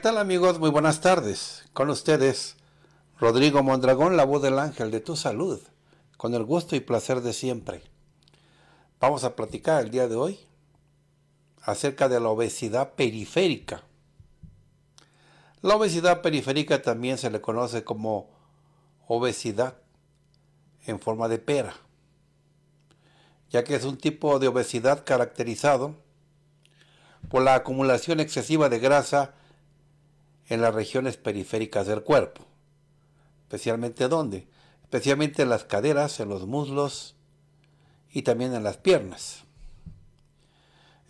tal amigos? Muy buenas tardes. Con ustedes, Rodrigo Mondragón, la voz del ángel de tu salud, con el gusto y placer de siempre. Vamos a platicar el día de hoy acerca de la obesidad periférica. La obesidad periférica también se le conoce como obesidad en forma de pera, ya que es un tipo de obesidad caracterizado por la acumulación excesiva de grasa en las regiones periféricas del cuerpo. ¿Especialmente dónde? Especialmente en las caderas, en los muslos y también en las piernas.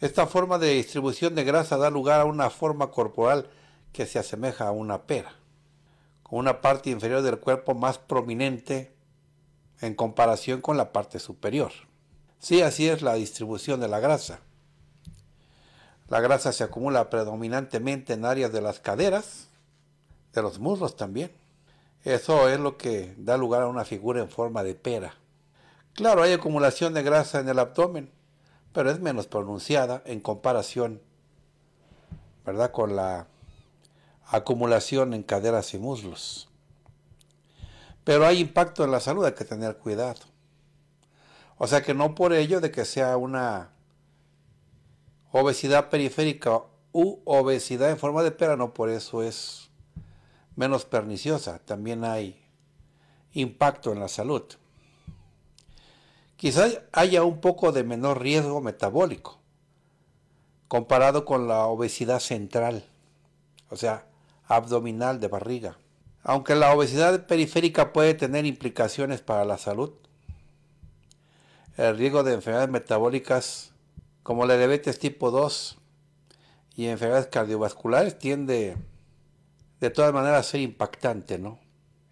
Esta forma de distribución de grasa da lugar a una forma corporal que se asemeja a una pera, con una parte inferior del cuerpo más prominente en comparación con la parte superior. Sí, así es la distribución de la grasa. La grasa se acumula predominantemente en áreas de las caderas, de los muslos también. Eso es lo que da lugar a una figura en forma de pera. Claro, hay acumulación de grasa en el abdomen, pero es menos pronunciada en comparación, ¿verdad?, con la acumulación en caderas y muslos. Pero hay impacto en la salud, hay que tener cuidado. O sea que no por ello de que sea una obesidad periférica u obesidad en forma de no por eso es menos perniciosa. También hay impacto en la salud. Quizás haya un poco de menor riesgo metabólico comparado con la obesidad central, o sea, abdominal de barriga. Aunque la obesidad periférica puede tener implicaciones para la salud, el riesgo de enfermedades metabólicas como la diabetes tipo 2 y enfermedades cardiovasculares, tiende de todas maneras a ser impactante, ¿no?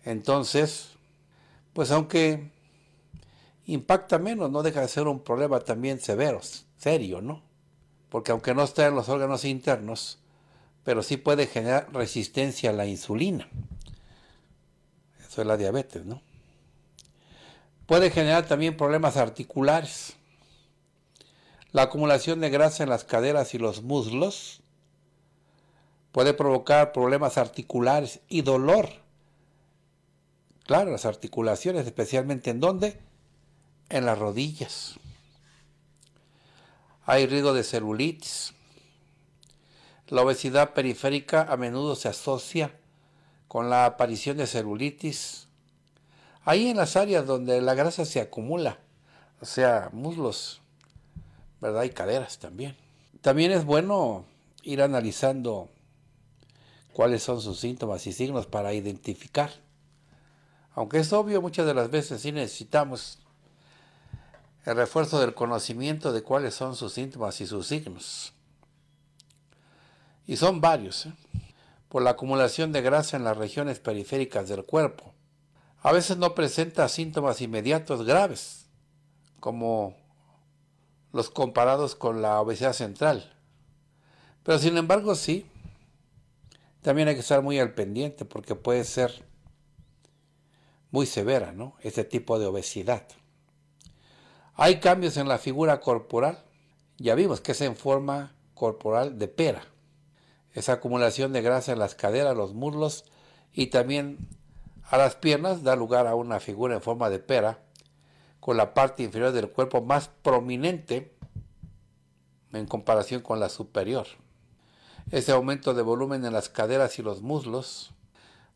Entonces, pues aunque impacta menos, no deja de ser un problema también severo, serio, ¿no? Porque aunque no está en los órganos internos, pero sí puede generar resistencia a la insulina. Eso es la diabetes, ¿no? Puede generar también problemas articulares la acumulación de grasa en las caderas y los muslos puede provocar problemas articulares y dolor. Claro, las articulaciones, especialmente en dónde? En las rodillas. Hay riesgo de celulitis. La obesidad periférica a menudo se asocia con la aparición de celulitis. Ahí en las áreas donde la grasa se acumula, o sea, muslos, ¿verdad? Y caderas también. También es bueno ir analizando cuáles son sus síntomas y signos para identificar. Aunque es obvio, muchas de las veces sí necesitamos el refuerzo del conocimiento de cuáles son sus síntomas y sus signos. Y son varios, ¿eh? por la acumulación de grasa en las regiones periféricas del cuerpo. A veces no presenta síntomas inmediatos graves, como los comparados con la obesidad central. Pero sin embargo, sí, también hay que estar muy al pendiente porque puede ser muy severa, ¿no? Este tipo de obesidad. Hay cambios en la figura corporal. Ya vimos que es en forma corporal de pera. Esa acumulación de grasa en las caderas, los muslos y también a las piernas da lugar a una figura en forma de pera, con la parte inferior del cuerpo más prominente en comparación con la superior. Ese aumento de volumen en las caderas y los muslos,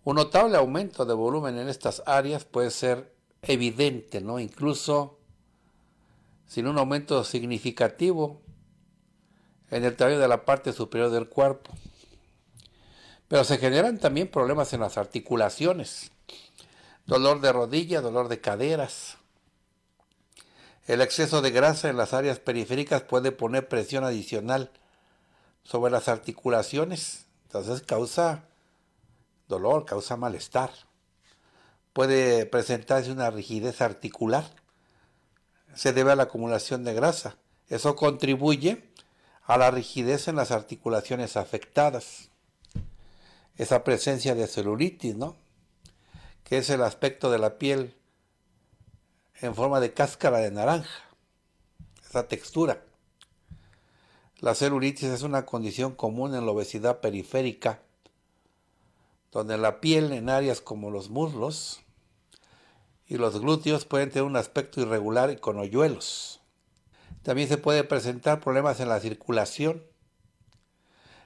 un notable aumento de volumen en estas áreas puede ser evidente, ¿no? Incluso sin un aumento significativo en el tamaño de la parte superior del cuerpo. Pero se generan también problemas en las articulaciones, dolor de rodilla, dolor de caderas, el exceso de grasa en las áreas periféricas puede poner presión adicional sobre las articulaciones, entonces causa dolor, causa malestar. Puede presentarse una rigidez articular, se debe a la acumulación de grasa. Eso contribuye a la rigidez en las articulaciones afectadas. Esa presencia de celulitis, ¿no? Que es el aspecto de la piel en forma de cáscara de naranja, esa textura. La celulitis es una condición común en la obesidad periférica, donde la piel en áreas como los muslos y los glúteos pueden tener un aspecto irregular y con hoyuelos. También se puede presentar problemas en la circulación,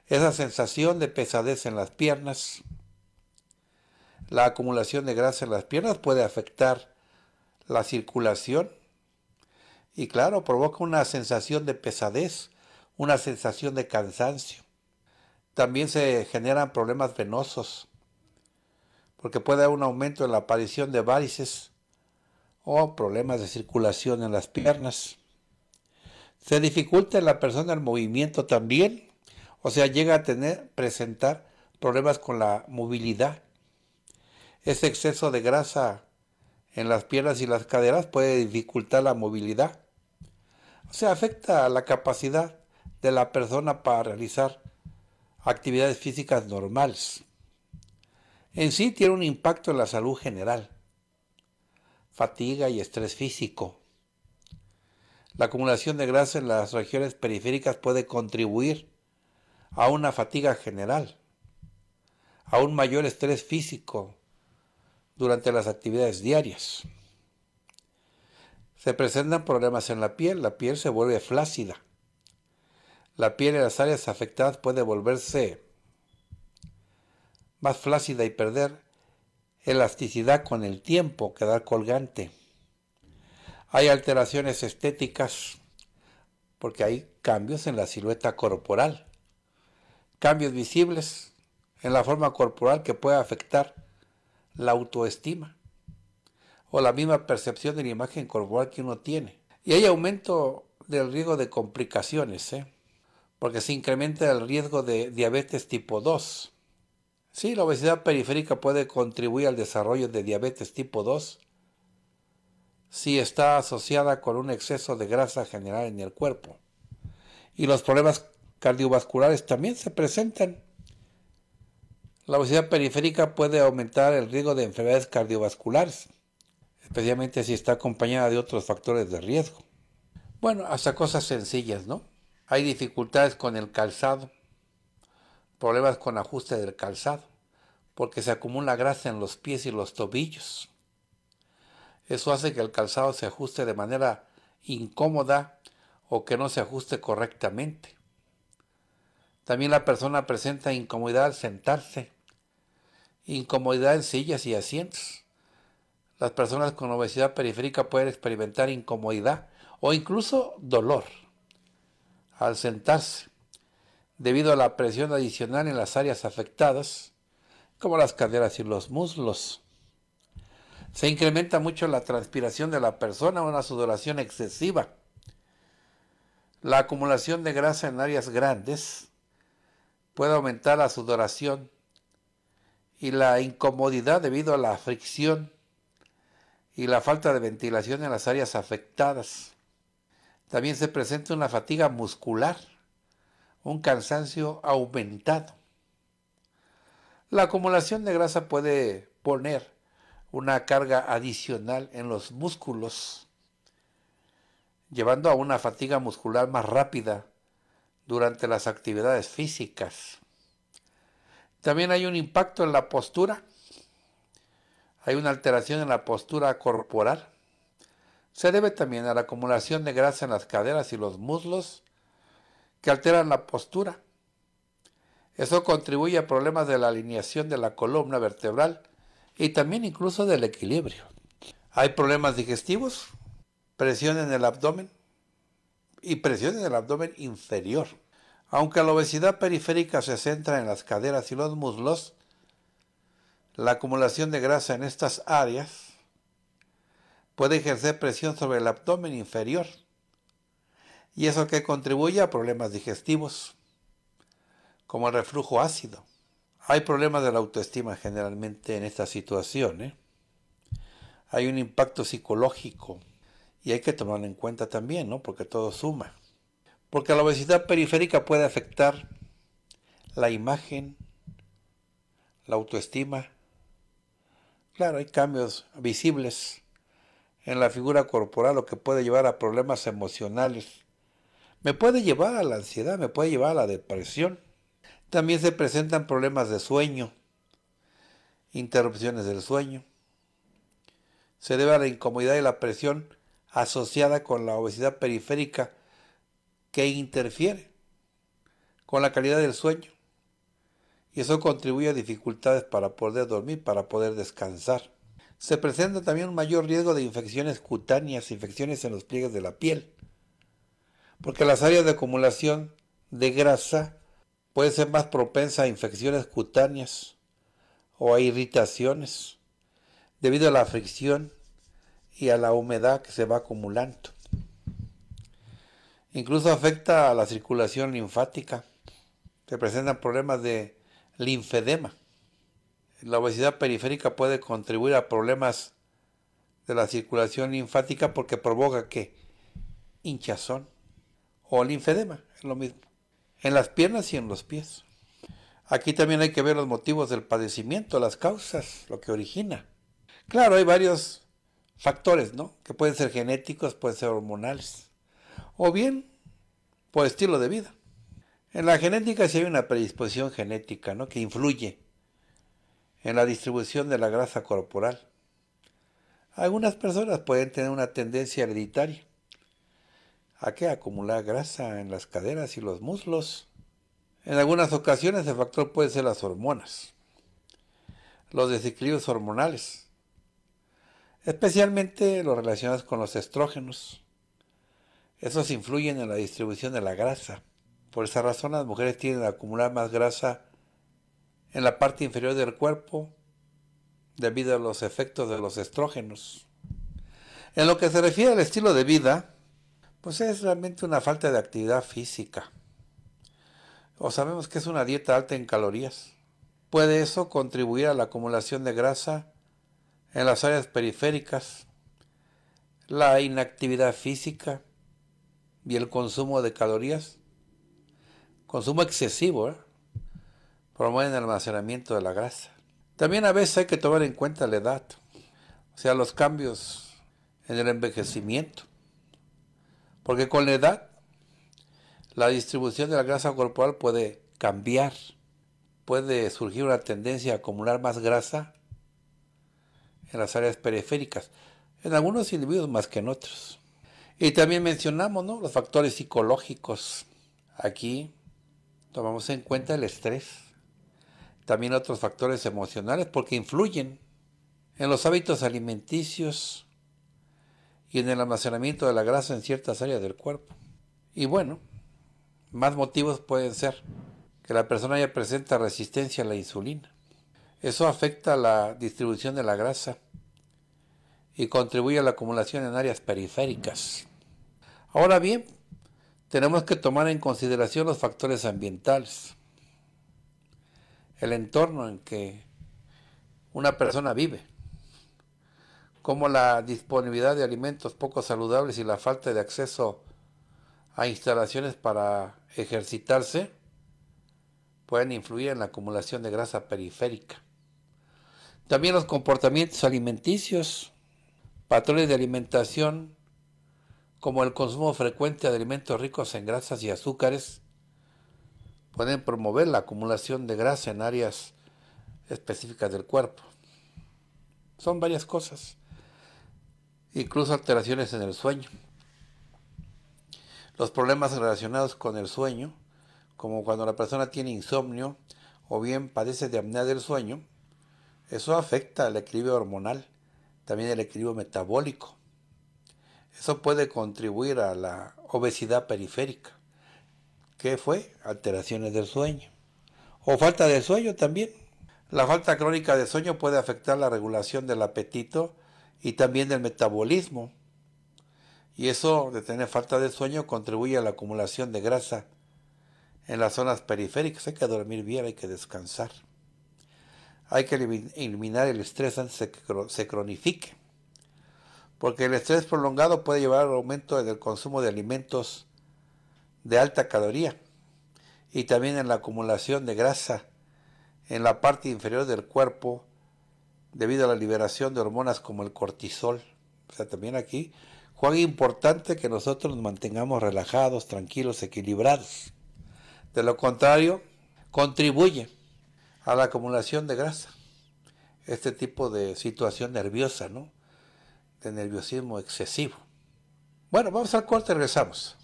esa sensación de pesadez en las piernas. La acumulación de grasa en las piernas puede afectar la circulación y claro, provoca una sensación de pesadez, una sensación de cansancio. También se generan problemas venosos, porque puede haber un aumento en la aparición de varices o problemas de circulación en las piernas. Se dificulta en la persona el movimiento también, o sea, llega a tener, presentar problemas con la movilidad. Ese exceso de grasa en las piernas y las caderas puede dificultar la movilidad. O sea, afecta a la capacidad de la persona para realizar actividades físicas normales. En sí tiene un impacto en la salud general, fatiga y estrés físico. La acumulación de grasa en las regiones periféricas puede contribuir a una fatiga general, a un mayor estrés físico, durante las actividades diarias. Se presentan problemas en la piel, la piel se vuelve flácida. La piel en las áreas afectadas puede volverse más flácida y perder elasticidad con el tiempo, quedar colgante. Hay alteraciones estéticas porque hay cambios en la silueta corporal, cambios visibles en la forma corporal que puede afectar la autoestima o la misma percepción de la imagen corporal que uno tiene. Y hay aumento del riesgo de complicaciones, ¿eh? porque se incrementa el riesgo de diabetes tipo 2. Sí, la obesidad periférica puede contribuir al desarrollo de diabetes tipo 2 si está asociada con un exceso de grasa general en el cuerpo. Y los problemas cardiovasculares también se presentan la obesidad periférica puede aumentar el riesgo de enfermedades cardiovasculares, especialmente si está acompañada de otros factores de riesgo. Bueno, hasta cosas sencillas, ¿no? Hay dificultades con el calzado, problemas con ajuste del calzado, porque se acumula grasa en los pies y los tobillos. Eso hace que el calzado se ajuste de manera incómoda o que no se ajuste correctamente. También la persona presenta incomodidad al sentarse Incomodidad en sillas y asientos. Las personas con obesidad periférica pueden experimentar incomodidad o incluso dolor al sentarse debido a la presión adicional en las áreas afectadas, como las caderas y los muslos. Se incrementa mucho la transpiración de la persona, una sudoración excesiva. La acumulación de grasa en áreas grandes puede aumentar la sudoración y la incomodidad debido a la fricción y la falta de ventilación en las áreas afectadas. También se presenta una fatiga muscular, un cansancio aumentado. La acumulación de grasa puede poner una carga adicional en los músculos, llevando a una fatiga muscular más rápida durante las actividades físicas. También hay un impacto en la postura. Hay una alteración en la postura corporal. Se debe también a la acumulación de grasa en las caderas y los muslos que alteran la postura. Eso contribuye a problemas de la alineación de la columna vertebral y también incluso del equilibrio. Hay problemas digestivos, presión en el abdomen y presión en el abdomen inferior. Aunque la obesidad periférica se centra en las caderas y los muslos, la acumulación de grasa en estas áreas puede ejercer presión sobre el abdomen inferior y eso que contribuye a problemas digestivos, como el reflujo ácido. Hay problemas de la autoestima generalmente en esta situación. ¿eh? Hay un impacto psicológico y hay que tomarlo en cuenta también, ¿no? porque todo suma porque la obesidad periférica puede afectar la imagen, la autoestima. Claro, hay cambios visibles en la figura corporal, lo que puede llevar a problemas emocionales. Me puede llevar a la ansiedad, me puede llevar a la depresión. También se presentan problemas de sueño, interrupciones del sueño. Se debe a la incomodidad y la presión asociada con la obesidad periférica que interfiere con la calidad del sueño. Y eso contribuye a dificultades para poder dormir, para poder descansar. Se presenta también un mayor riesgo de infecciones cutáneas, infecciones en los pliegues de la piel, porque las áreas de acumulación de grasa pueden ser más propensas a infecciones cutáneas o a irritaciones debido a la fricción y a la humedad que se va acumulando. Incluso afecta a la circulación linfática. Se presentan problemas de linfedema. La obesidad periférica puede contribuir a problemas de la circulación linfática porque provoca que hinchazón o linfedema, es lo mismo, en las piernas y en los pies. Aquí también hay que ver los motivos del padecimiento, las causas, lo que origina. Claro, hay varios factores, ¿no? Que pueden ser genéticos, pueden ser hormonales o bien por estilo de vida. En la genética si hay una predisposición genética ¿no? que influye en la distribución de la grasa corporal. Algunas personas pueden tener una tendencia hereditaria a que acumular grasa en las caderas y los muslos. En algunas ocasiones el factor puede ser las hormonas, los desequilibrios hormonales, especialmente los relacionados con los estrógenos esos influyen en la distribución de la grasa. Por esa razón las mujeres tienden a acumular más grasa en la parte inferior del cuerpo debido a los efectos de los estrógenos. En lo que se refiere al estilo de vida, pues es realmente una falta de actividad física. O sabemos que es una dieta alta en calorías. ¿Puede eso contribuir a la acumulación de grasa en las áreas periféricas? La inactividad física y el consumo de calorías. Consumo excesivo ¿eh? promueve el almacenamiento de la grasa. También a veces hay que tomar en cuenta la edad, o sea, los cambios en el envejecimiento. Porque con la edad, la distribución de la grasa corporal puede cambiar, puede surgir una tendencia a acumular más grasa en las áreas periféricas, en algunos individuos más que en otros. Y también mencionamos los factores psicológicos. Aquí tomamos en cuenta el estrés, también otros factores emocionales porque influyen en los hábitos alimenticios y en el almacenamiento de la grasa en ciertas áreas del cuerpo. Y bueno, más motivos pueden ser que la persona ya presenta resistencia a la insulina. Eso afecta la distribución de la grasa y contribuye a la acumulación en áreas periféricas. Ahora bien, tenemos que tomar en consideración los factores ambientales, el entorno en que una persona vive, como la disponibilidad de alimentos poco saludables y la falta de acceso a instalaciones para ejercitarse pueden influir en la acumulación de grasa periférica. También los comportamientos alimenticios, Patrones de alimentación como el consumo frecuente de alimentos ricos en grasas y azúcares pueden promover la acumulación de grasa en áreas específicas del cuerpo. Son varias cosas, incluso alteraciones en el sueño. Los problemas relacionados con el sueño, como cuando la persona tiene insomnio o bien padece de apnea del sueño, eso afecta al equilibrio hormonal también el equilibrio metabólico. Eso puede contribuir a la obesidad periférica, que fue alteraciones del sueño. O falta de sueño también. La falta crónica de sueño puede afectar la regulación del apetito y también del metabolismo. Y eso de tener falta de sueño contribuye a la acumulación de grasa en las zonas periféricas. Hay que dormir bien, hay que descansar hay que eliminar el estrés antes de que se cronifique, porque el estrés prolongado puede llevar al aumento del consumo de alimentos de alta caloría y también en la acumulación de grasa en la parte inferior del cuerpo debido a la liberación de hormonas como el cortisol. O sea, también aquí, cuán importante que nosotros nos mantengamos relajados, tranquilos, equilibrados. De lo contrario, contribuye a la acumulación de grasa. Este tipo de situación nerviosa, ¿no? De nerviosismo excesivo. Bueno, vamos al corte, regresamos.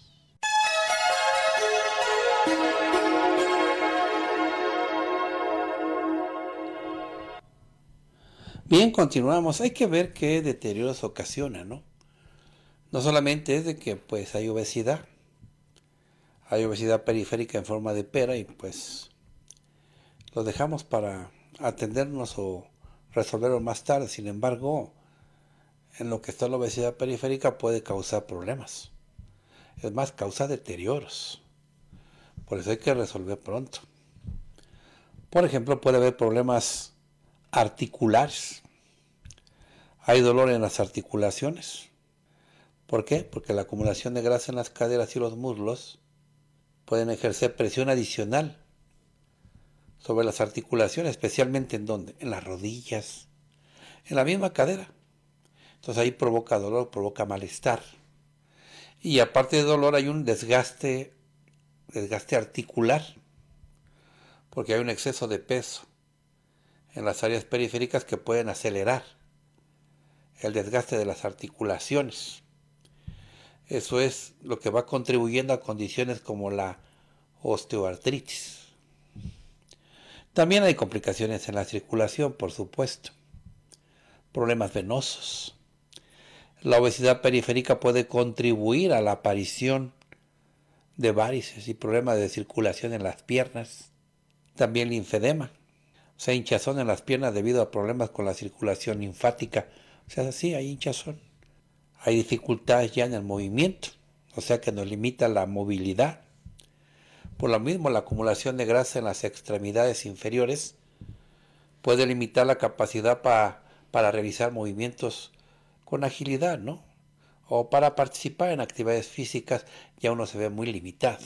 Bien, continuamos. Hay que ver qué deterioros ocasiona, ¿no? No solamente es de que pues hay obesidad, hay obesidad periférica en forma de pera y pues los dejamos para atendernos o resolverlo más tarde. Sin embargo, en lo que está la obesidad periférica puede causar problemas. Es más, causa deterioros. Por eso hay que resolver pronto. Por ejemplo, puede haber problemas articulares. Hay dolor en las articulaciones. ¿Por qué? Porque la acumulación de grasa en las caderas y los muslos pueden ejercer presión adicional sobre las articulaciones, especialmente en dónde, en las rodillas, en la misma cadera. Entonces ahí provoca dolor, provoca malestar. Y aparte de dolor hay un desgaste, desgaste articular, porque hay un exceso de peso en las áreas periféricas que pueden acelerar el desgaste de las articulaciones. Eso es lo que va contribuyendo a condiciones como la osteoartritis. También hay complicaciones en la circulación, por supuesto. Problemas venosos. La obesidad periférica puede contribuir a la aparición de varices y problemas de circulación en las piernas. También linfedema. O sea, hinchazón en las piernas debido a problemas con la circulación linfática. O sea, sí, hay hinchazón. Hay dificultades ya en el movimiento. O sea, que nos limita la movilidad. Por lo mismo, la acumulación de grasa en las extremidades inferiores puede limitar la capacidad para realizar movimientos con agilidad, ¿no? O para participar en actividades físicas ya uno se ve muy limitado.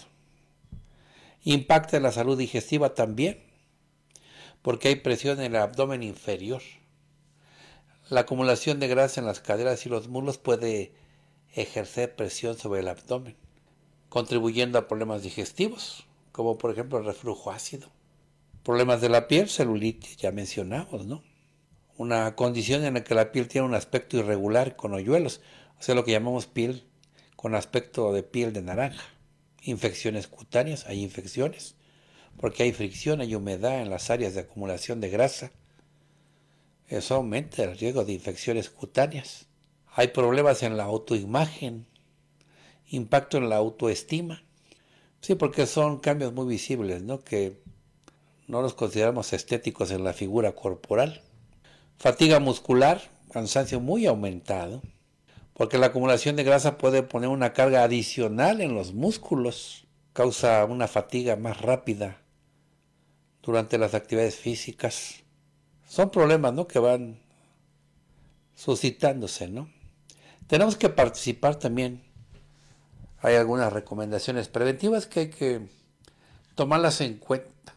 Impacta en la salud digestiva también, porque hay presión en el abdomen inferior. La acumulación de grasa en las caderas y los muslos puede ejercer presión sobre el abdomen contribuyendo a problemas digestivos, como por ejemplo el reflujo ácido. Problemas de la piel, celulitis, ya mencionamos, ¿no? Una condición en la que la piel tiene un aspecto irregular con hoyuelos, o sea, lo que llamamos piel con aspecto de piel de naranja. Infecciones cutáneas, hay infecciones, porque hay fricción, hay humedad en las áreas de acumulación de grasa. Eso aumenta el riesgo de infecciones cutáneas. Hay problemas en la autoimagen, impacto en la autoestima. Sí, porque son cambios muy visibles, ¿no? Que no los consideramos estéticos en la figura corporal. Fatiga muscular, cansancio muy aumentado, porque la acumulación de grasa puede poner una carga adicional en los músculos, causa una fatiga más rápida durante las actividades físicas. Son problemas, ¿no? Que van suscitándose, ¿no? Tenemos que participar también hay algunas recomendaciones preventivas que hay que tomarlas en cuenta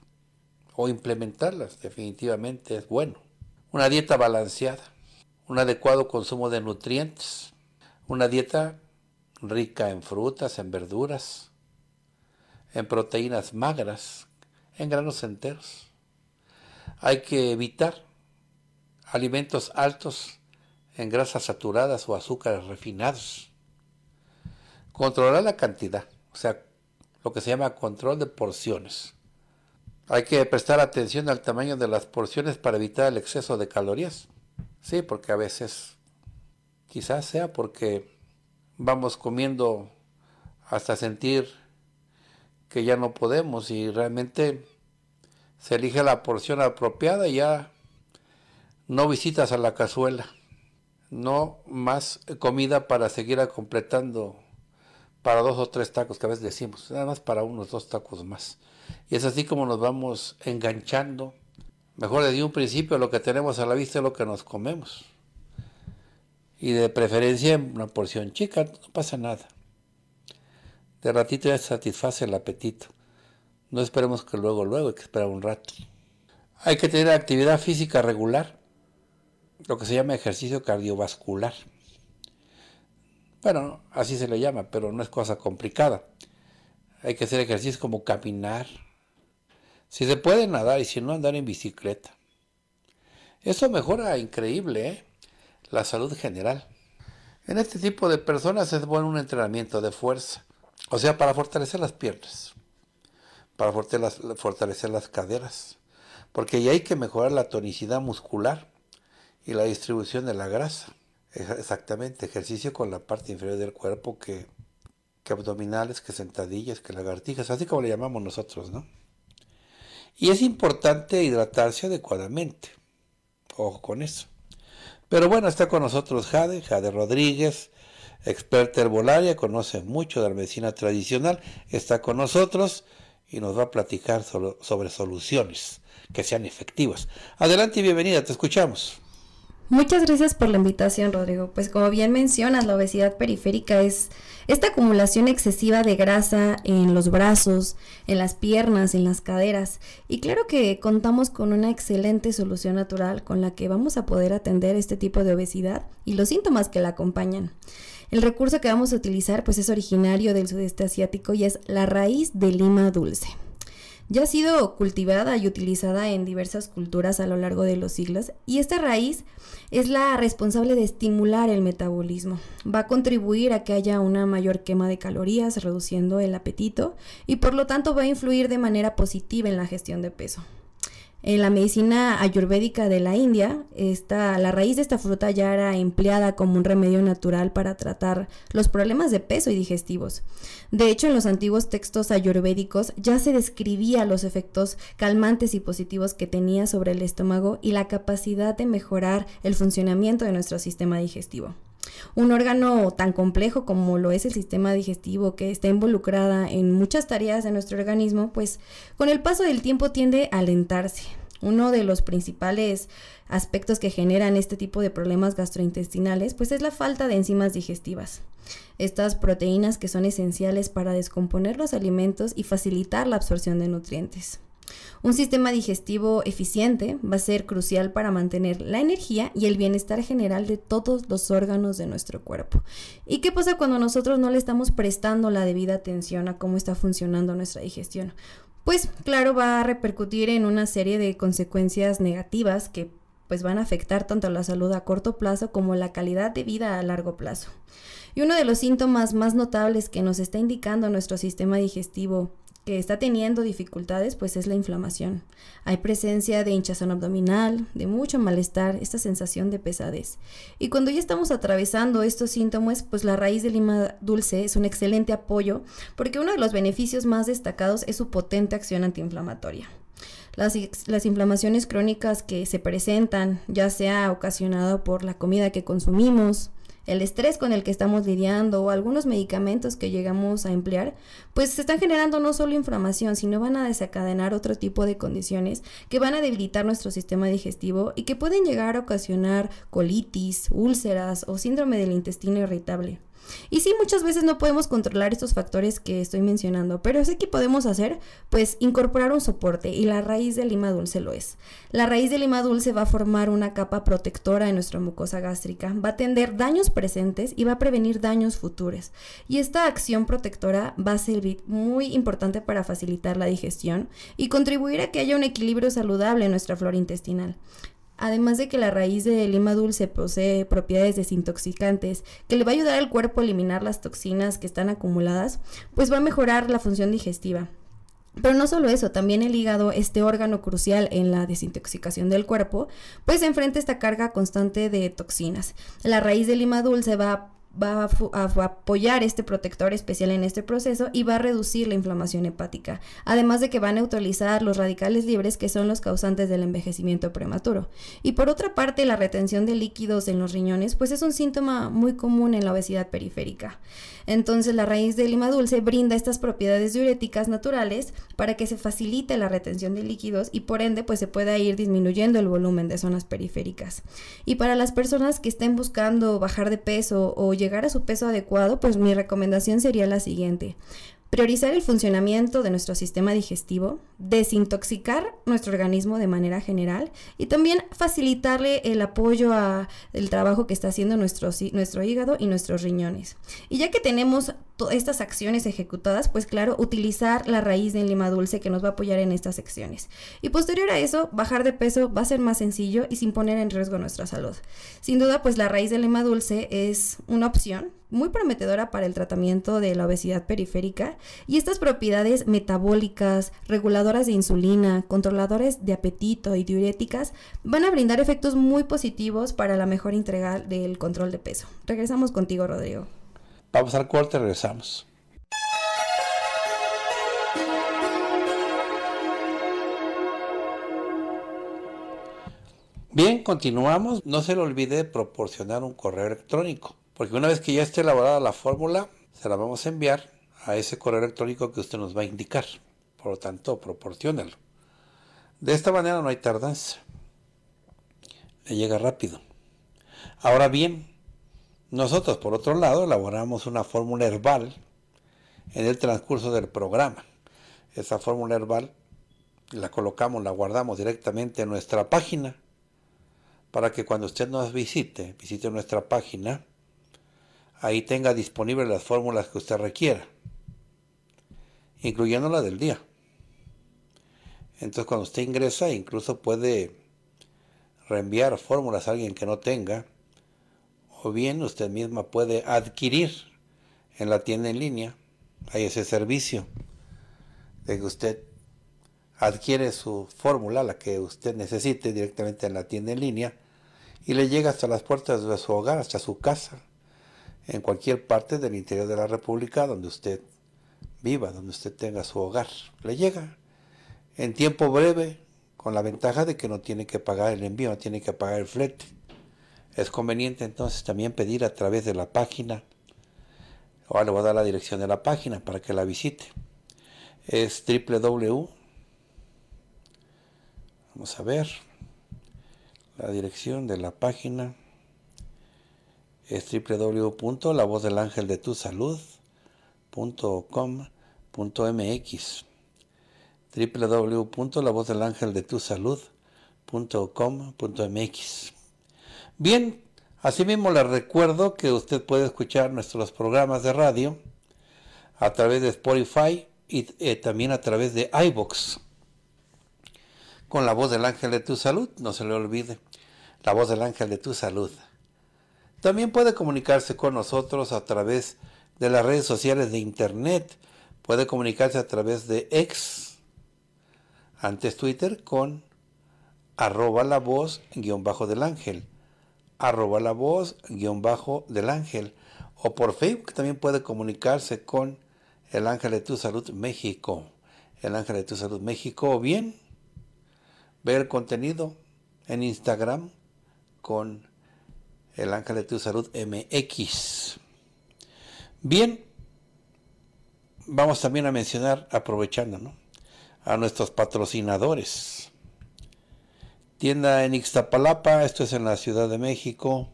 o implementarlas, definitivamente es bueno. Una dieta balanceada, un adecuado consumo de nutrientes, una dieta rica en frutas, en verduras, en proteínas magras, en granos enteros. Hay que evitar alimentos altos en grasas saturadas o azúcares refinados Controlar la cantidad, o sea, lo que se llama control de porciones. Hay que prestar atención al tamaño de las porciones para evitar el exceso de calorías. Sí, porque a veces quizás sea porque vamos comiendo hasta sentir que ya no podemos y realmente se elige la porción apropiada y ya no visitas a la cazuela, no más comida para seguir completando para dos o tres tacos que a veces decimos, nada más para unos dos tacos más. Y es así como nos vamos enganchando. Mejor desde un principio lo que tenemos a la vista es lo que nos comemos. Y de preferencia una porción chica, no pasa nada. De ratito ya satisface el apetito. No esperemos que luego, luego, hay que esperar un rato. Hay que tener actividad física regular, lo que se llama ejercicio cardiovascular. Bueno, así se le llama, pero no es cosa complicada. Hay que hacer ejercicios como caminar. Si se puede nadar y si no andar en bicicleta. Eso mejora increíble ¿eh? la salud general. En este tipo de personas es bueno un entrenamiento de fuerza, o sea, para fortalecer las piernas, para fortalecer las caderas, porque ya hay que mejorar la tonicidad muscular y la distribución de la grasa. Exactamente, ejercicio con la parte inferior del cuerpo que, abdominales, que sentadillas, que lagartijas, así como le llamamos nosotros, ¿no? Y es importante hidratarse adecuadamente. Ojo con eso. Pero bueno, está con nosotros Jade, Jade Rodríguez, experta herbolaria, conoce mucho de la medicina tradicional, está con nosotros y nos va a platicar sobre soluciones que sean efectivas. Adelante y bienvenida, te escuchamos. Muchas gracias por la invitación, Rodrigo. Pues como bien mencionas, la obesidad periférica es esta acumulación excesiva de grasa en los brazos, en las piernas, en las caderas. Y claro que contamos con una excelente solución natural con la que vamos a poder atender este tipo de obesidad y los síntomas que la acompañan. El recurso que vamos a utilizar pues es originario del sudeste asiático y es la raíz de lima dulce ya ha sido cultivada y utilizada en diversas culturas a lo largo de los siglos y esta raíz es la responsable de estimular el metabolismo. Va a contribuir a que haya una mayor quema de calorías, reduciendo el apetito y por lo tanto va a influir de manera positiva en la gestión de peso. En la medicina ayurvédica de la India, la raíz de esta fruta ya era empleada como un remedio natural para tratar los problemas de peso y digestivos. De hecho, en los antiguos textos ayurvédicos ya se describía los efectos calmantes y positivos que tenía sobre el estómago y la capacidad de mejorar el funcionamiento de nuestro sistema digestivo un órgano tan complejo como lo es el sistema digestivo, que está involucrada en muchas tareas de nuestro organismo, pues con el paso del tiempo tiende a alentarse. Uno de los principales aspectos que generan este tipo de problemas gastrointestinales, pues es la falta de enzimas digestivas. Estas proteínas que son esenciales para descomponer los alimentos y facilitar la absorción de nutrientes. Un sistema digestivo eficiente va a ser crucial para mantener la energía y el bienestar general de todos los órganos de nuestro cuerpo. ¿Y qué pasa cuando nosotros no le estamos prestando la debida atención a cómo está funcionando nuestra digestión? Pues claro, va a repercutir en una serie de consecuencias negativas que pues van a afectar tanto la salud a corto plazo como la calidad de vida a largo plazo. Y uno de los síntomas más notables que nos está indicando nuestro sistema digestivo que está teniendo dificultades, pues es la inflamación. Hay presencia de hinchazón abdominal, de mucho malestar, esta sensación de pesadez. Y cuando ya estamos atravesando estos síntomas, pues la raíz de lima dulce es un excelente apoyo porque uno de los beneficios más destacados es su potente acción antiinflamatoria. Las, inflamaciones crónicas que se presentan, ya sea ocasionado por la comida que consumimos, el estrés con el que estamos lidiando o algunos medicamentos que llegamos a emplear, pues se están generando no solo inflamación, sino van a desencadenar otro tipo de condiciones que van a debilitar nuestro sistema digestivo y que pueden llegar a ocasionar colitis, úlceras o síndrome del intestino irritable. Y sí, muchas veces no podemos controlar estos factores que estoy mencionando, pero sé que podemos hacer, pues, incorporar un soporte y la raíz de lima dulce lo es. La raíz de lima dulce va a formar una capa protectora en nuestra mucosa gástrica, va a atender daños presentes y va a prevenir daños futuros. Y esta acción protectora va a servir muy importante para facilitar la digestión y contribuir a que haya un equilibrio saludable en nuestra flora intestinal además de que la raíz de lima dulce posee propiedades desintoxicantes, que le va a ayudar al cuerpo a eliminar las toxinas que están acumuladas, pues va a mejorar la función digestiva. Pero no solo eso, también el hígado, este órgano crucial en la desintoxicación del cuerpo, pues enfrenta esta carga constante de toxinas. La raíz de lima dulce va a va a, apoyar este protector especial en este proceso y va a reducir la inflamación hepática, además de que va a neutralizar los radicales libres que son los causantes del envejecimiento prematuro. Y por otra parte, la retención de líquidos en los riñones, pues es un síntoma muy común en la obesidad periférica. Entonces, la raíz de lima dulce brinda estas propiedades diuréticas naturales para que se facilite la retención de líquidos y por ende, pues se pueda ir disminuyendo el volumen de zonas periféricas. Y para las personas que estén buscando bajar de peso o llegar a su peso adecuado, pues mi recomendación sería la siguiente. Priorizar el funcionamiento de nuestro sistema digestivo, desintoxicar nuestro organismo de manera general y también facilitarle el apoyo al trabajo que está haciendo nuestro, nuestro hígado y nuestros riñones. Y ya que tenemos estas acciones ejecutadas, pues claro, utilizar la raíz de lima dulce que nos va a apoyar en estas secciones. Y posterior a eso, bajar de peso va a ser más sencillo y sin poner en riesgo nuestra salud. Sin duda, pues la raíz de lima dulce es una opción muy prometedora para el tratamiento de la obesidad periférica y estas propiedades metabólicas, reguladoras de insulina, controladores de apetito y diuréticas van a brindar efectos muy positivos para la mejor entrega del control de peso. Regresamos contigo, Rodrigo. Vamos al corte, regresamos. Bien, continuamos. No se le olvide proporcionar un correo electrónico, porque una vez que ya esté elaborada la fórmula, se la vamos a enviar a ese correo electrónico que usted nos va a indicar. Por lo tanto, proporcionalo. De esta manera no hay tardanza. Le llega rápido. Ahora bien, nosotros, por otro lado, elaboramos una fórmula herbal en el transcurso del programa. Esa fórmula herbal la colocamos, la guardamos directamente en nuestra página para que cuando usted nos visite, visite nuestra página, ahí tenga disponibles las fórmulas que usted requiera, incluyendo la del día. Entonces cuando usted ingresa, incluso puede reenviar fórmulas a alguien que no tenga o bien usted misma puede adquirir en la tienda en línea. Hay ese servicio de que usted adquiere su fórmula, la que usted necesite directamente en la tienda en línea, y le llega hasta las puertas de su hogar, hasta su casa, en cualquier parte del interior de la República donde usted viva, donde usted tenga su hogar. Le llega en tiempo breve, con la ventaja de que no tiene que pagar el envío, no tiene que pagar el flete es conveniente entonces también pedir a través de la página, ahora le voy a dar la dirección de la página para que la visite. Es www. Vamos a ver. La dirección de la página es www.lavozdelangeldetusalud.com.mx www.lavozdelangeldetusalud.com.mx Bien, asimismo les recuerdo que usted puede escuchar nuestros programas de radio a través de Spotify y eh, también a través de iBox. Con la voz del ángel de tu salud, no se le olvide, la voz del ángel de tu salud. También puede comunicarse con nosotros a través de las redes sociales de Internet. Puede comunicarse a través de ex, antes Twitter, con arroba la voz guión bajo del ángel arroba la voz guión bajo del ángel o por Facebook también puede comunicarse con el ángel de tu salud México, el ángel de tu salud México o bien ver contenido en Instagram con el ángel de tu salud MX. Bien, vamos también a mencionar, aprovechando, a nuestros patrocinadores. Tienda en Ixtapalapa, esto es en la Ciudad de México.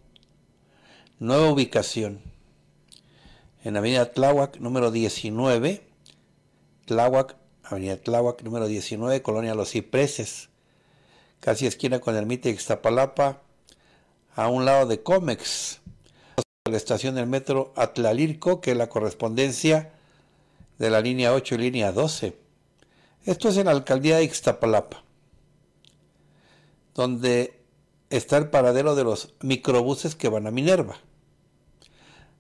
Nueva ubicación. En Avenida Tláhuac, número 19. Tláhuac, Avenida Tláhuac, número 19, Colonia Los Cipreses. Casi esquina con Ermita Ixtapalapa, a un lado de Comex. La estación del metro Atlalirco, que es la correspondencia de la línea 8 y línea 12. Esto es en la alcaldía de Ixtapalapa donde está el paradero de los microbuses que van a Minerva.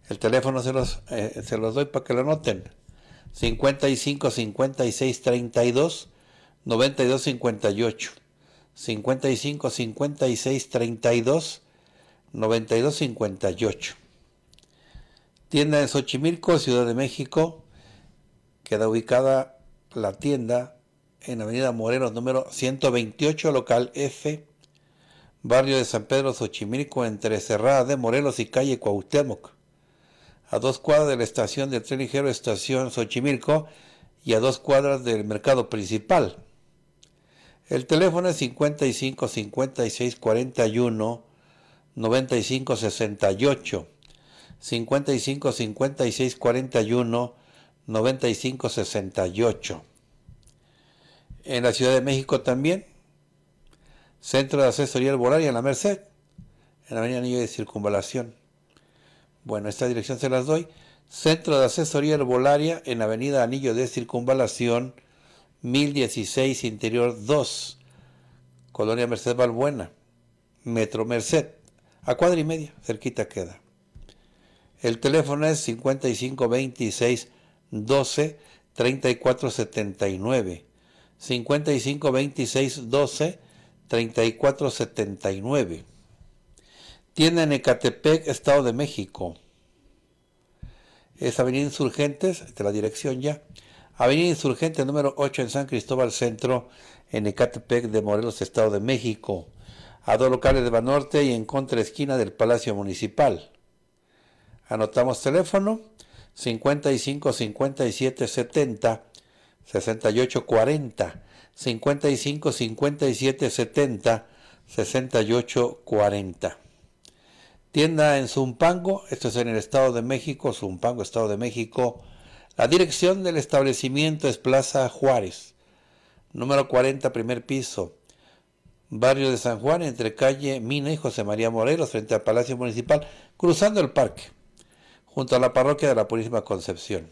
El teléfono se los, eh, se los doy para que lo noten. 55 56 32 92 58. 55 56 32 92 58. Tienda de Xochimilco, Ciudad de México. Queda ubicada la tienda en Avenida Morelos número 128, local F, barrio de San Pedro Xochimilco, entre Cerrada de Morelos y calle Cuauhtémoc, a dos cuadras de la estación del tren ligero Estación Xochimilco y a dos cuadras del mercado principal. El teléfono es 55 56 41 95 68 55 56 41 95 68 en la Ciudad de México también, Centro de Asesoría Herbolaria en la Merced, en la Avenida Anillo de Circunvalación. Bueno, esta dirección se las doy. Centro de Asesoría Herbolaria en Avenida Anillo de Circunvalación, 1016 Interior 2, Colonia Merced Valbuena, Metro Merced, a cuadra y media, cerquita queda. El teléfono es 5526 12 3479. 55 26 12 34 79. Tienda en Ecatepec, Estado de México. Es Avenida Insurgentes, de la dirección ya. Avenida Insurgente número 8 en San Cristóbal Centro, en Ecatepec de Morelos, Estado de México. A dos locales de Banorte y en contra esquina del Palacio Municipal. Anotamos teléfono 55 57 70 6840 40 55 57 70 68 40. Tienda en Zumpango, esto es en el Estado de México, Zumpango, Estado de México. La dirección del establecimiento es Plaza Juárez, número 40, primer piso, barrio de San Juan, entre calle Mina y José María Morelos, frente al Palacio Municipal, cruzando el parque, junto a la parroquia de la Purísima Concepción.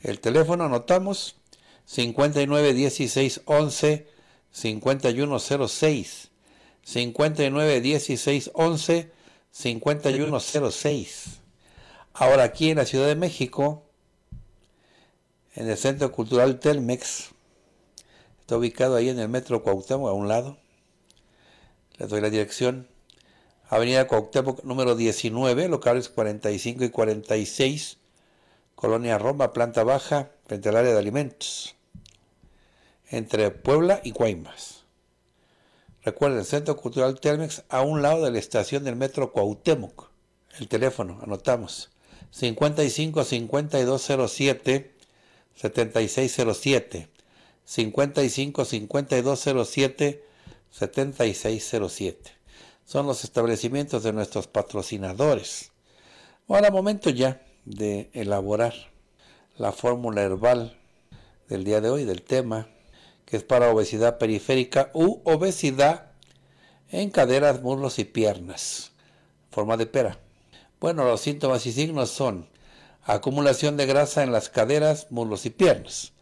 El teléfono anotamos 59 16 11 5106 59 16 11 51 ahora aquí en la Ciudad de México en el Centro Cultural Telmex está ubicado ahí en el Metro Cuauhtémoc a un lado les doy la dirección Avenida Cuauhtémoc número 19 locales 45 y 46 Colonia Roma, planta baja, frente al área de alimentos, entre Puebla y Guaymas. Recuerden, el Centro Cultural Telmex a un lado de la estación del metro Cuauhtémoc. El teléfono, anotamos, 55 5207 7607. 55 5207 7607. Son los establecimientos de nuestros patrocinadores. Ahora, momento ya de elaborar la fórmula herbal del día de hoy, del tema, que es para obesidad periférica u obesidad en caderas, muslos y piernas, forma de pera. Bueno, los síntomas y signos son acumulación de grasa en las caderas, muslos y piernas,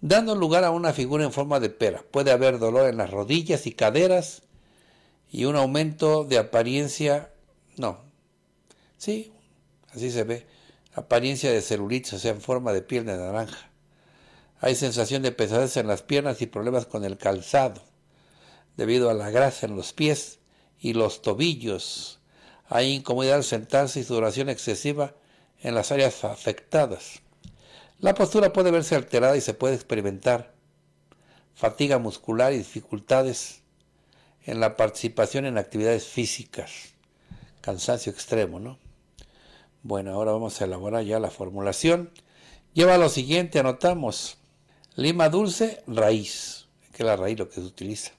dando lugar a una figura en forma de pera. Puede haber dolor en las rodillas y caderas y un aumento de apariencia, no, sí, así se ve, apariencia de celulitis, o sea, en forma de piel de naranja. Hay sensación de pesadez en las piernas y problemas con el calzado, debido a la grasa en los pies y los tobillos. Hay incomodidad al sentarse y sudoración excesiva en las áreas afectadas. La postura puede verse alterada y se puede experimentar fatiga muscular y dificultades en la participación en actividades físicas. Cansancio extremo, ¿no? Bueno, ahora vamos a elaborar ya la formulación. Lleva lo siguiente, anotamos. Lima dulce, raíz, que es la raíz lo que se utiliza.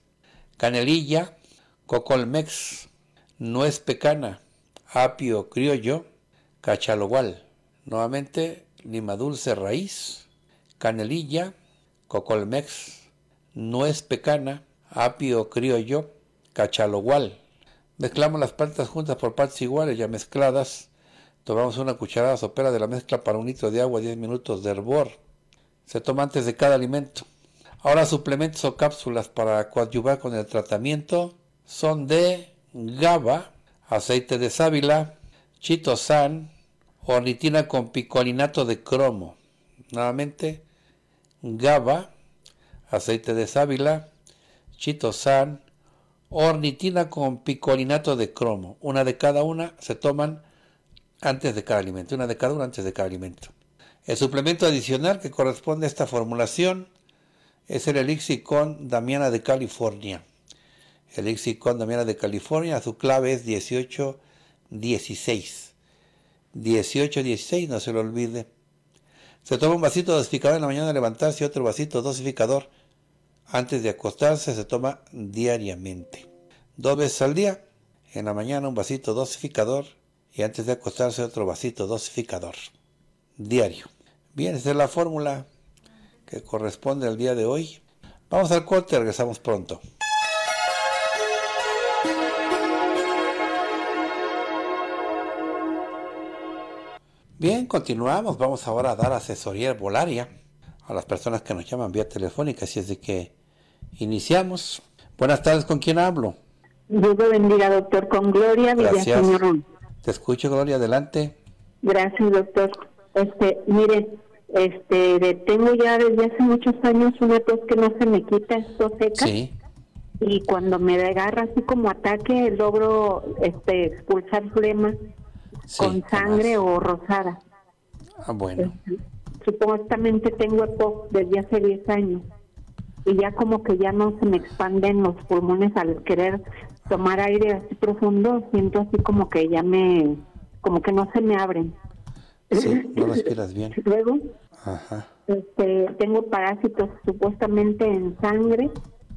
Canelilla, cocolmex, nuez pecana, apio criollo, cachalogual. Nuevamente, lima dulce, raíz, canelilla, cocolmex, nuez pecana, apio criollo, cachalogual. Mezclamos las plantas juntas por partes iguales, ya mezcladas Tomamos una cucharada sopera de la mezcla para un litro de agua, 10 minutos de hervor. Se toma antes de cada alimento. Ahora suplementos o cápsulas para coadyuvar con el tratamiento son de GABA, aceite de sábila, chitosan, ornitina con picolinato de cromo. Nuevamente, GABA, aceite de sábila, chitosan, ornitina con picolinato de cromo. Una de cada una se toman antes de cada alimento, una de cada antes de cada alimento. El suplemento adicional que corresponde a esta formulación es el elixir con Damiana de California. Elixir con Damiana de California, su clave es 18-16, no se lo olvide. Se toma un vasito dosificador en la mañana de levantarse y otro vasito dosificador antes de acostarse. Se toma diariamente. Dos veces al día. En la mañana un vasito dosificador y antes de acostarse otro vasito dosificador. Diario. Bien, esa es la fórmula que corresponde al día de hoy. Vamos al corte, regresamos pronto. Bien, continuamos. Vamos ahora a dar asesoría herbolaria a las personas que nos llaman vía telefónica. Así es de que iniciamos. Buenas tardes, ¿con quién hablo? Dios bendiga, doctor, con Gloria señor. Te escucho, Gloria, adelante. Gracias, doctor. Este, mire, este, tengo ya desde hace muchos años una tos que no se me quita, es tos seca. Sí. Y cuando me agarra así como ataque, logro este, expulsar flema con sangre o rosada. Ah, bueno. Este, supuestamente tengo EPOC desde hace 10 años y ya como que ya no se me expanden los pulmones al querer tomar aire así profundo, siento así como que ya me, como que no se me abren. Sí, no respiras bien. Luego, Este, tengo parásitos supuestamente en sangre,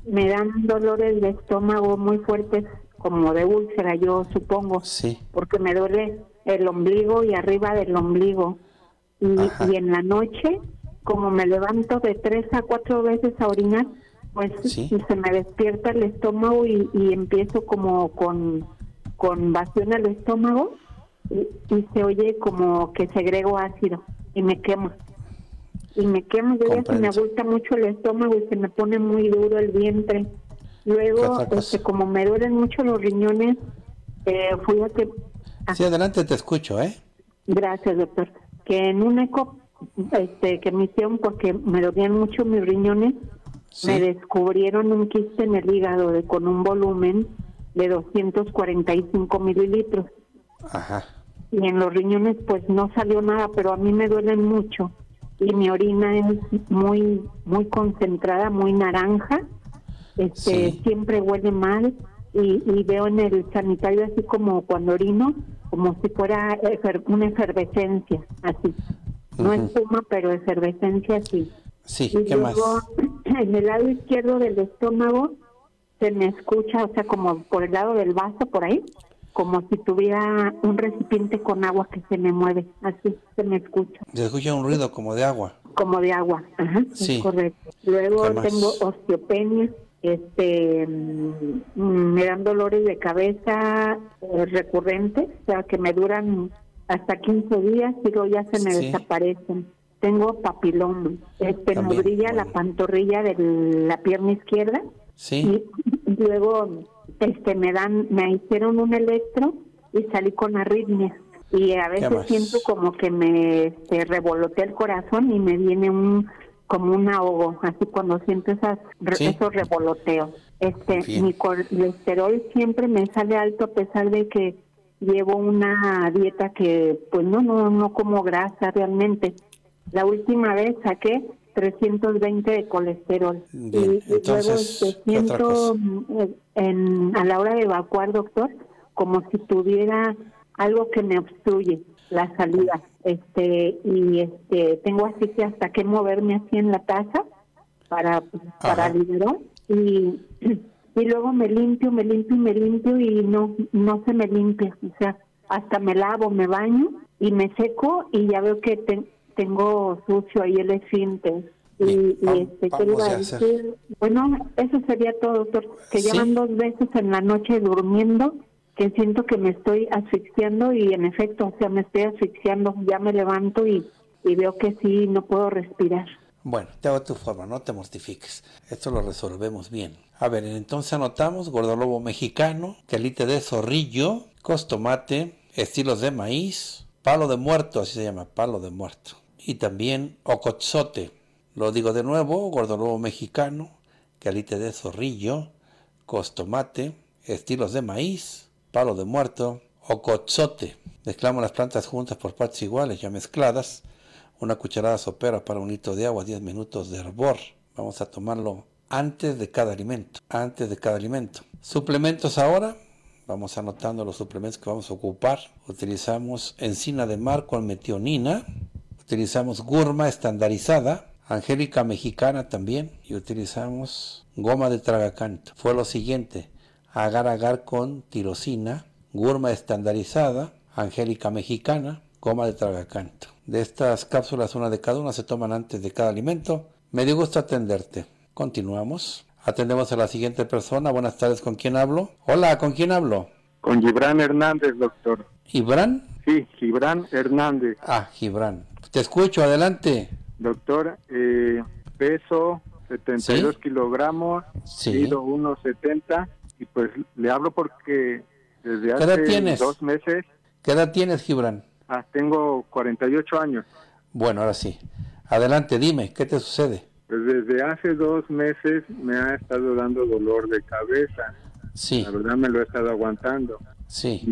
me dan dolores de estómago muy fuertes, como de úlcera, yo supongo. Sí. Porque me duele el ombligo y arriba del ombligo. Y, y en la noche, como me levanto de tres a cuatro veces a orinar, pues ¿Sí? se me despierta el estómago y, empiezo como con, con en el estómago y, se oye como que segrego ácido y me quema. Y me quema, yo se me abulta mucho el estómago y se me pone muy duro el vientre. Luego, este, como me duelen mucho los riñones, eh, fui a que... Ah. Sí, adelante, te escucho, ¿eh? Gracias, doctor. Que en un eco este, que me hicieron porque me dolían mucho mis riñones, me descubrieron un quiste en el hígado de, con un volumen de 245 mililitros. Y en los riñones pues no salió nada, pero a mí me duele mucho y mi orina es muy muy concentrada, muy naranja. Este siempre huele mal y, veo en el sanitario así como cuando orino como si fuera una efervescencia así. No es espuma, pero efervescencia así. Sí, ¿qué más? En el lado izquierdo del estómago se me escucha, o sea, como por el lado del vaso, por ahí, como si tuviera un recipiente con agua que se me mueve, así se me escucha. Se escucha un ruido como de agua. Como de agua, ajá, sí. correcto. Luego tengo osteopenia, este, mm, mm, me dan dolores de cabeza eh, recurrentes, o sea, que me duran hasta 15 días y luego ya se me desaparecen tengo papiloma. Este, la pantorrilla de la pierna izquierda. Y luego este, me, dan, me hicieron un electro y salí con arritmia. Y a veces siento como que me este, revolotea el corazón y me viene un como un ahogo, así cuando siento esas, esos revoloteos. Este, mi colesterol siempre me sale alto a pesar de que llevo una dieta que pues no no no como grasa realmente la última vez saqué 320 de colesterol. y, entonces, siento mm, eh, en, a la hora de evacuar, doctor, como si tuviera algo que me obstruye la salida. Este, y este, tengo así que hasta que moverme así en la taza para, para liberar. Y, y luego me limpio, me limpio y me limpio y no, no se me limpia. O sea, hasta me lavo, me baño y me seco y ya veo que tengo tengo sucio ahí el esfínter. Y, Bueno, eso sería todo, doctor. Que llevan dos veces en la noche durmiendo, que siento que me estoy asfixiando y en efecto, o sea, me estoy asfixiando. Ya me levanto y, veo que sí, no puedo respirar. Bueno, te hago tu forma, no te mortifiques. Esto lo resolvemos bien. A ver, entonces anotamos gordolobo mexicano, quelite de zorrillo, costomate, estilos de maíz, palo de muerto, así se llama, palo de muerto y también ocotzote. Lo digo de nuevo, gordolobo mexicano, calite de zorrillo, costomate, estilos de maíz, palo de muerto, ocotzote. Mezclamos las plantas juntas por partes iguales, ya mezcladas. Una cucharada sopera para un litro de agua, 10 minutos de hervor. Vamos a tomarlo antes de cada alimento, antes de cada alimento. Suplementos ahora, vamos anotando los suplementos que vamos a ocupar. Utilizamos encina de mar con metionina, Utilizamos gurma estandarizada, angélica mexicana también, y utilizamos goma de tragacanto. Fue lo siguiente, agar agar con tirosina, gurma estandarizada, angélica mexicana, goma de tragacanto. De estas cápsulas, una de cada una se toman antes de cada alimento. Me dio gusto atenderte. Continuamos. Atendemos a la siguiente persona. Buenas tardes, ¿con quién hablo? Hola, ¿con quién hablo? Con Gibran Hernández, doctor. ¿Gibran? Sí, Gibran Hernández. Ah, Gibran. Te escucho, adelante. Doctor, eh, peso 72 kilogramos, 1,70 y pues le hablo porque desde hace dos meses. ¿Qué edad tienes, Gibran? Ah, tengo 48 años. Bueno, ahora sí. Adelante, dime, ¿qué te sucede? Pues, desde hace dos meses me ha estado dando dolor de cabeza. Sí. La verdad me lo he estado aguantando. Sí.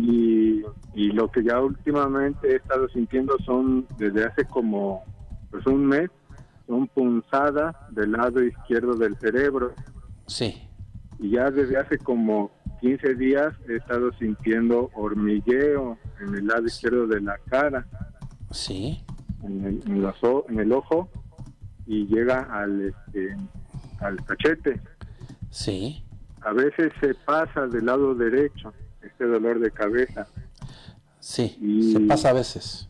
Y, lo que ya últimamente he estado sintiendo son, desde hace como pues, un mes, son punzadas del lado izquierdo del cerebro. Sí. Y ya desde hace como 15 días he estado sintiendo hormigueo en el lado izquierdo de la cara. Sí. En el, el ojo y llega al, este, al cachete. Sí. A veces se pasa del lado derecho este dolor de cabeza. Sí, se pasa a veces.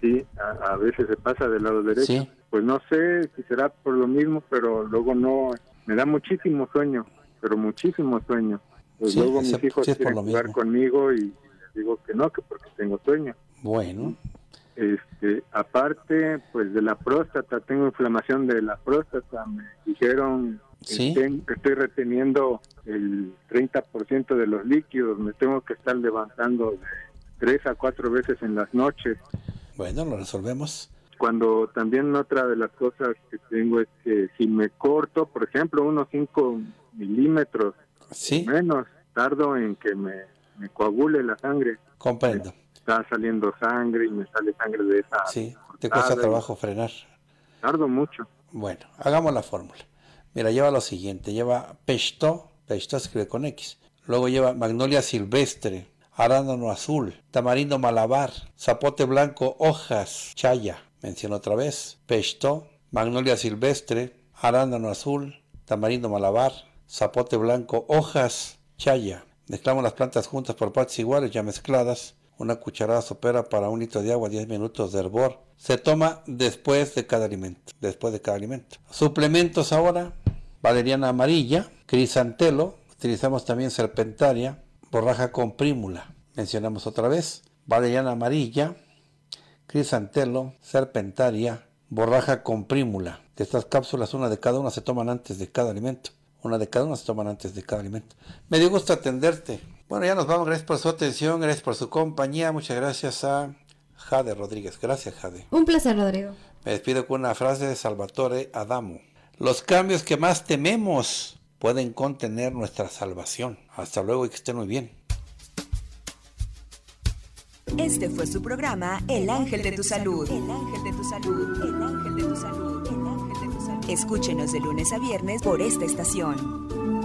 Sí, a, veces se pasa del lado derecho. Pues no sé si será por lo mismo, pero luego no, me da muchísimo sueño, pero muchísimo sueño. Pues luego mis hijos sí quieren jugar conmigo y les digo que no, que porque tengo sueño. Bueno. Este, aparte, pues de la próstata, tengo inflamación de la próstata, me dijeron estoy reteniendo el 30% de los líquidos, me tengo que estar levantando tres a cuatro veces en las noches. Bueno, lo resolvemos. Cuando también otra de las cosas que tengo es que si me corto, por ejemplo, unos 5 milímetros menos, tardo en que me, coagule la sangre. Comprendo. está saliendo sangre y me sale sangre de esa. Sí, te cuesta trabajo frenar. Tardo mucho. Bueno, hagamos la fórmula. Mira, lleva lo siguiente, lleva Peshto, se escribe con X. Luego lleva magnolia silvestre, arándano azul, tamarindo malabar, zapote blanco, hojas, chaya. Menciono otra vez, Peshto, magnolia silvestre, arándano azul, tamarindo malabar, zapote blanco, hojas, chaya. Mezclamos las plantas juntas por partes iguales, ya mezcladas. Una cucharada sopera para un litro de agua, 10 minutos de hervor. Se toma después de cada alimento. Después de cada alimento. Suplementos ahora valeriana amarilla, crisantelo, utilizamos también serpentaria, borraja con prímula, mencionamos otra vez, valeriana amarilla, crisantelo, serpentaria, borraja con prímula. De estas cápsulas, una de cada una se toman antes de cada alimento. Una de cada una se toman antes de cada alimento. Me dio gusto atenderte. Bueno, ya nos vamos. Gracias por su atención, gracias por su compañía. Muchas gracias a Jade Rodríguez. Gracias, Jade. Un placer, Rodrigo. Me despido con una frase de Salvatore Adamo. Los cambios que más tememos pueden contener nuestra salvación. Hasta luego y que estén muy bien. Este fue su programa El Ángel de tu Salud. El Ángel de tu Salud. El de El Ángel de tu Salud. Escúchenos de lunes a viernes por esta estación.